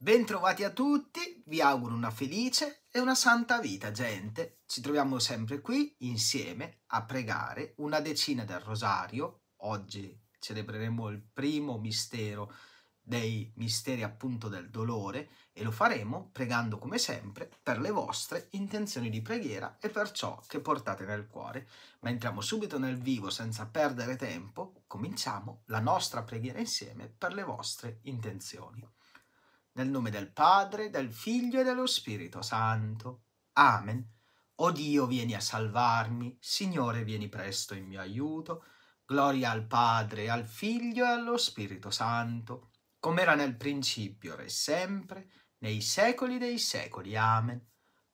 Bentrovati a tutti, vi auguro una felice e una santa vita, gente. Ci troviamo sempre qui insieme a pregare una decina del rosario. Oggi celebreremo il primo mistero dei misteri appunto del dolore e lo faremo pregando come sempre per le vostre intenzioni di preghiera e per ciò che portate nel cuore. Ma entriamo subito nel vivo senza perdere tempo, cominciamo la nostra preghiera insieme per le vostre intenzioni. Nel nome del Padre, del Figlio e dello Spirito Santo. Amen. O Dio, vieni a salvarmi. Signore, vieni presto in mio aiuto. Gloria al Padre, al Figlio e allo Spirito Santo, come era nel principio, ora e sempre, nei secoli dei secoli. Amen.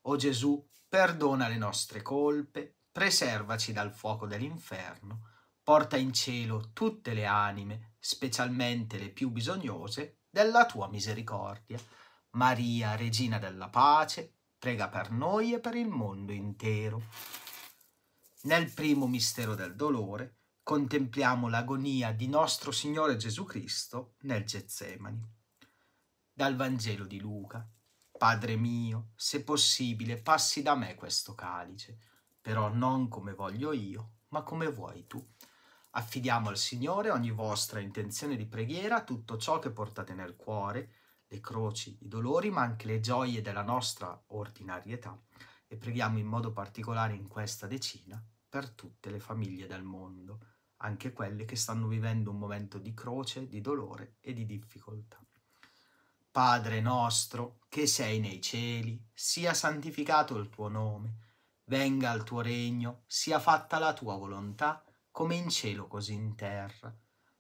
O Gesù, perdona le nostre colpe, preservaci dal fuoco dell'inferno, porta in cielo tutte le anime, specialmente le più bisognose della tua misericordia. Maria, Regina della Pace, prega per noi e per il mondo intero. Nel primo mistero del dolore contempliamo l'agonia di nostro Signore Gesù Cristo nel Getsemani. Dal Vangelo di Luca. Padre mio, se possibile, passi da me questo calice, però non come voglio io, ma come vuoi tu. Affidiamo al Signore ogni vostra intenzione di preghiera, tutto ciò che portate nel cuore, le croci, i dolori, ma anche le gioie della nostra ordinarietà e preghiamo in modo particolare in questa decina per tutte le famiglie del mondo, anche quelle che stanno vivendo un momento di croce, di dolore e di difficoltà. Padre nostro, che sei nei cieli, sia santificato il tuo nome, venga il tuo regno, sia fatta la tua volontà, come in cielo così in terra.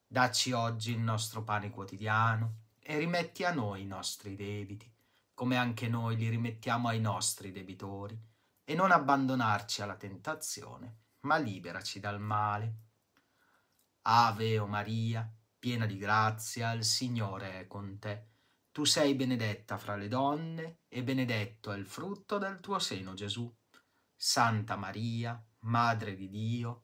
Dacci oggi il nostro pane quotidiano e rimetti a noi i nostri debiti, come anche noi li rimettiamo ai nostri debitori, e non abbandonarci alla tentazione, ma liberaci dal male. Ave o Maria, piena di grazia, il Signore è con te. Tu sei benedetta fra le donne e benedetto è il frutto del tuo seno, Gesù. Santa Maria, Madre di Dio,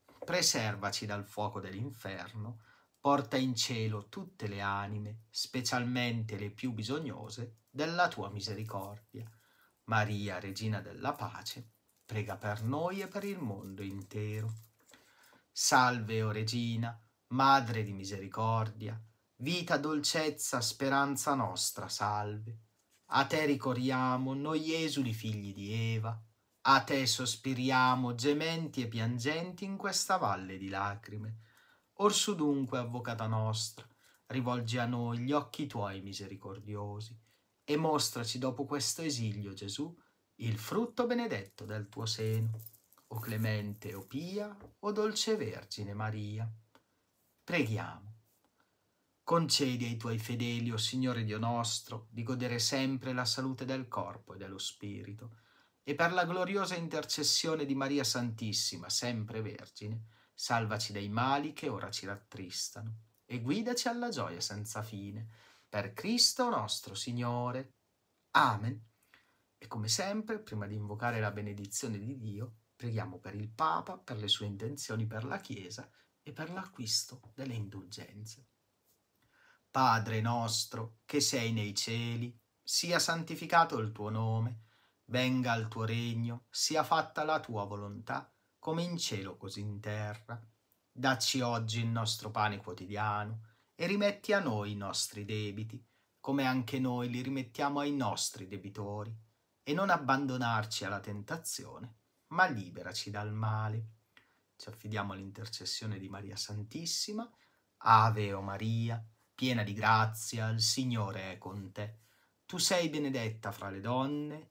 preservaci dal fuoco dell'inferno, porta in cielo tutte le anime, specialmente le più bisognose, della tua misericordia. Maria, Regina della Pace, prega per noi e per il mondo intero. Salve, o Regina, Madre di misericordia, vita, dolcezza, speranza nostra, salve. A te ricorriamo, noi esuli figli di Eva, a te sospiriamo, gementi e piangenti, in questa valle di lacrime. Orsu dunque, avvocata nostra, rivolgi a noi gli occhi tuoi misericordiosi e mostraci dopo questo esilio, Gesù, il frutto benedetto del tuo seno. O clemente, o pia, o dolce Vergine Maria. Preghiamo. Concedi ai tuoi fedeli, o Signore Dio nostro, di godere sempre la salute del corpo e dello spirito, e per la gloriosa intercessione di Maria Santissima, sempre Vergine, salvaci dai mali che ora ci rattristano e guidaci alla gioia senza fine. Per Cristo nostro Signore. Amen. E come sempre, prima di invocare la benedizione di Dio, preghiamo per il Papa, per le sue intenzioni per la Chiesa e per l'acquisto delle indulgenze. Padre nostro, che sei nei cieli, sia santificato il tuo nome venga il tuo regno, sia fatta la tua volontà, come in cielo così in terra. Dacci oggi il nostro pane quotidiano e rimetti a noi i nostri debiti, come anche noi li rimettiamo ai nostri debitori, e non abbandonarci alla tentazione, ma liberaci dal male. Ci affidiamo all'intercessione di Maria Santissima. Ave o Maria, piena di grazia, il Signore è con te. Tu sei benedetta fra le donne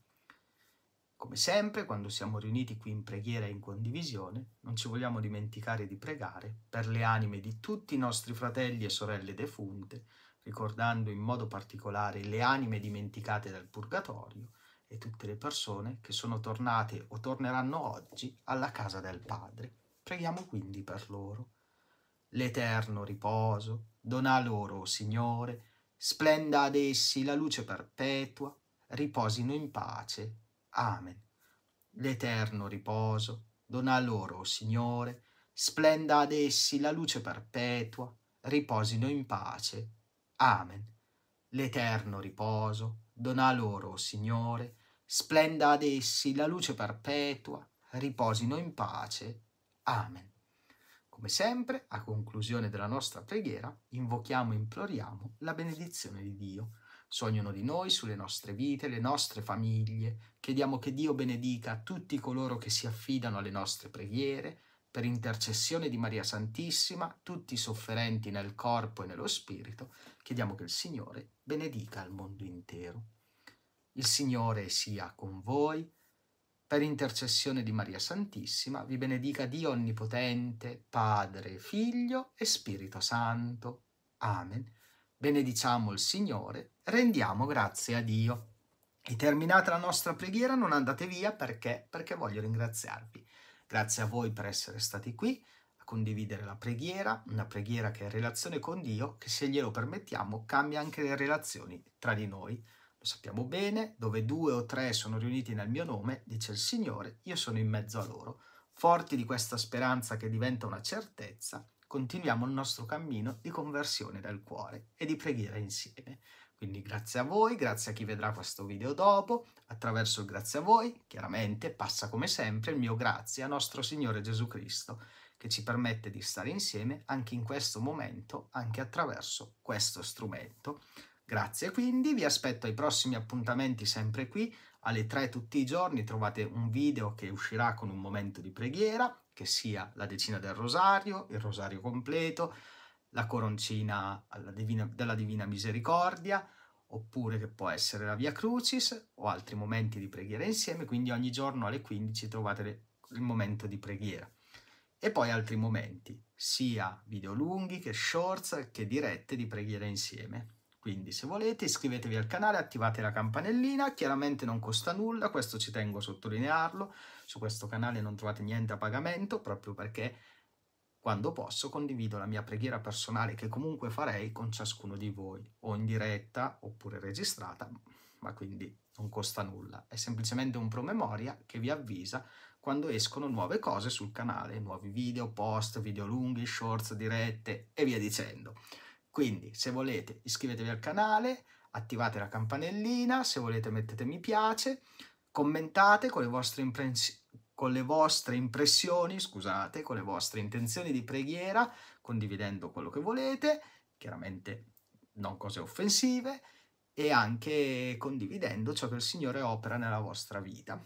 Come sempre, quando siamo riuniti qui in preghiera e in condivisione, non ci vogliamo dimenticare di pregare per le anime di tutti i nostri fratelli e sorelle defunte, ricordando in modo particolare le anime dimenticate dal purgatorio e tutte le persone che sono tornate o torneranno oggi alla casa del Padre. Preghiamo quindi per loro. L'eterno riposo, dona loro, oh Signore, splenda ad essi la luce perpetua, riposino in pace Amen. L'eterno riposo dona loro, oh Signore, splenda ad essi la luce perpetua, riposino in pace. Amen. L'eterno riposo dona loro, oh Signore, splenda ad essi la luce perpetua, riposino in pace. Amen. Come sempre, a conclusione della nostra preghiera, invochiamo e imploriamo la benedizione di Dio. Sognano di noi, sulle nostre vite, le nostre famiglie. Chiediamo che Dio benedica tutti coloro che si affidano alle nostre preghiere, per intercessione di Maria Santissima, tutti i sofferenti nel corpo e nello spirito, chiediamo che il Signore benedica il mondo intero. Il Signore sia con voi. Per intercessione di Maria Santissima, vi benedica Dio Onnipotente, Padre, Figlio e Spirito Santo. Amen benediciamo il Signore, rendiamo grazie a Dio. E terminata la nostra preghiera non andate via perché? Perché voglio ringraziarvi. Grazie a voi per essere stati qui, a condividere la preghiera, una preghiera che è in relazione con Dio, che se glielo permettiamo cambia anche le relazioni tra di noi. Lo sappiamo bene, dove due o tre sono riuniti nel mio nome, dice il Signore, io sono in mezzo a loro. Forti di questa speranza che diventa una certezza, continuiamo il nostro cammino di conversione dal cuore e di preghiera insieme. Quindi grazie a voi, grazie a chi vedrà questo video dopo, attraverso il grazie a voi, chiaramente passa come sempre il mio grazie a nostro Signore Gesù Cristo, che ci permette di stare insieme anche in questo momento, anche attraverso questo strumento. Grazie quindi, vi aspetto ai prossimi appuntamenti sempre qui, alle 3 tutti i giorni trovate un video che uscirà con un momento di preghiera, che sia la decina del rosario, il rosario completo, la coroncina divina, della Divina Misericordia, oppure che può essere la Via Crucis o altri momenti di preghiera insieme, quindi ogni giorno alle 15 trovate il momento di preghiera. E poi altri momenti, sia video lunghi che shorts che dirette di preghiera insieme. Quindi se volete iscrivetevi al canale, attivate la campanellina, chiaramente non costa nulla, questo ci tengo a sottolinearlo, su questo canale non trovate niente a pagamento proprio perché quando posso condivido la mia preghiera personale che comunque farei con ciascuno di voi, o in diretta oppure registrata, ma quindi non costa nulla, è semplicemente un promemoria che vi avvisa quando escono nuove cose sul canale, nuovi video, post, video lunghi, shorts, dirette e via dicendo. Quindi se volete iscrivetevi al canale, attivate la campanellina, se volete mettete mi piace, commentate con le vostre, con le vostre impressioni, scusate, con le vostre intenzioni di preghiera, condividendo quello che volete, chiaramente non cose offensive, e anche condividendo ciò che il Signore opera nella vostra vita.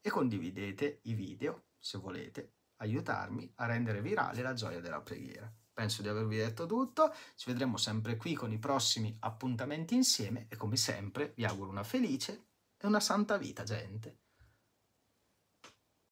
E condividete i video, se volete, aiutarmi a rendere virale la gioia della preghiera penso di avervi detto tutto, ci vedremo sempre qui con i prossimi appuntamenti insieme e come sempre vi auguro una felice e una santa vita gente.